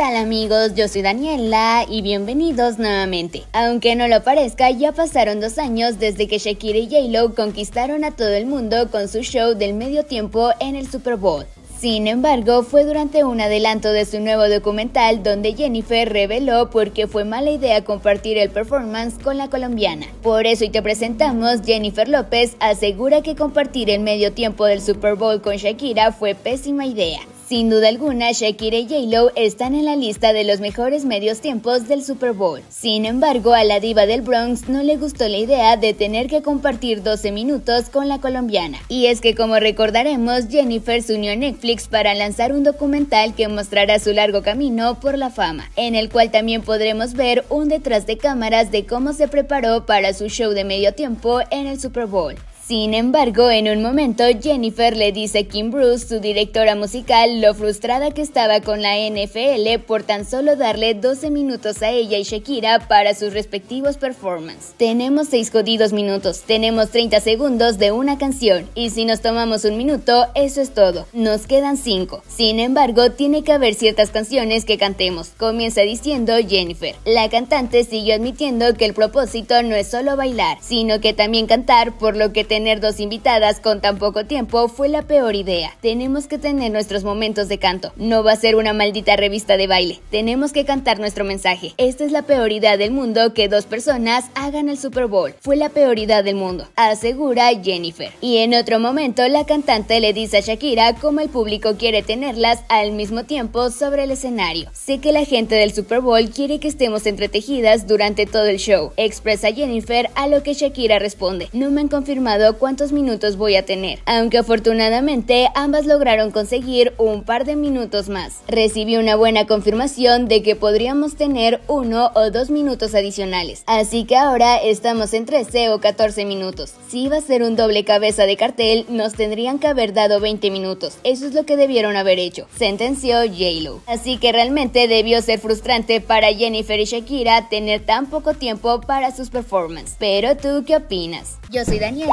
tal amigos? Yo soy Daniela y bienvenidos nuevamente. Aunque no lo parezca, ya pasaron dos años desde que Shakira y J-Lo conquistaron a todo el mundo con su show del medio tiempo en el Super Bowl. Sin embargo, fue durante un adelanto de su nuevo documental donde Jennifer reveló por qué fue mala idea compartir el performance con la colombiana. Por eso y te presentamos, Jennifer López asegura que compartir el medio tiempo del Super Bowl con Shakira fue pésima idea. Sin duda alguna, Shakira y J-Lo están en la lista de los mejores medios tiempos del Super Bowl. Sin embargo, a la diva del Bronx no le gustó la idea de tener que compartir 12 minutos con la colombiana. Y es que como recordaremos, Jennifer se unió a Netflix para lanzar un documental que mostrará su largo camino por la fama, en el cual también podremos ver un detrás de cámaras de cómo se preparó para su show de medio tiempo en el Super Bowl. Sin embargo, en un momento Jennifer le dice a Kim Bruce, su directora musical, lo frustrada que estaba con la NFL por tan solo darle 12 minutos a ella y Shakira para sus respectivos performances. Tenemos 6 jodidos minutos, tenemos 30 segundos de una canción y si nos tomamos un minuto, eso es todo. Nos quedan 5. Sin embargo, tiene que haber ciertas canciones que cantemos, comienza diciendo Jennifer. La cantante siguió admitiendo que el propósito no es solo bailar, sino que también cantar, por lo que tenemos tener dos invitadas con tan poco tiempo fue la peor idea. Tenemos que tener nuestros momentos de canto. No va a ser una maldita revista de baile. Tenemos que cantar nuestro mensaje. Esta es la peor idea del mundo que dos personas hagan el Super Bowl. Fue la peor del mundo, asegura Jennifer. Y en otro momento, la cantante le dice a Shakira cómo el público quiere tenerlas al mismo tiempo sobre el escenario. Sé que la gente del Super Bowl quiere que estemos entretejidas durante todo el show, expresa Jennifer a lo que Shakira responde. No me han confirmado cuántos minutos voy a tener, aunque afortunadamente ambas lograron conseguir un par de minutos más. Recibí una buena confirmación de que podríamos tener uno o dos minutos adicionales, así que ahora estamos en 13 o 14 minutos. Si iba a ser un doble cabeza de cartel, nos tendrían que haber dado 20 minutos, eso es lo que debieron haber hecho, sentenció j Así que realmente debió ser frustrante para Jennifer y Shakira tener tan poco tiempo para sus performances. Pero tú, ¿qué opinas? Yo soy Daniela